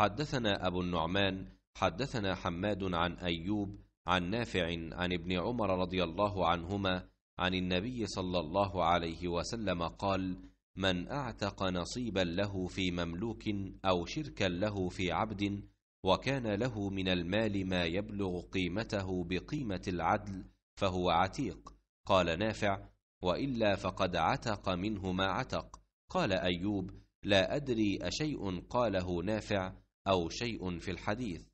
حدثنا أبو النعمان حدثنا حماد عن أيوب عن نافع عن ابن عمر رضي الله عنهما عن النبي صلى الله عليه وسلم قال من اعتق نصيبا له في مملوك او شركا له في عبد وكان له من المال ما يبلغ قيمته بقيمه العدل فهو عتيق قال نافع والا فقد عتق منه ما عتق قال ايوب لا ادري اشيء قاله نافع أو شيء في الحديث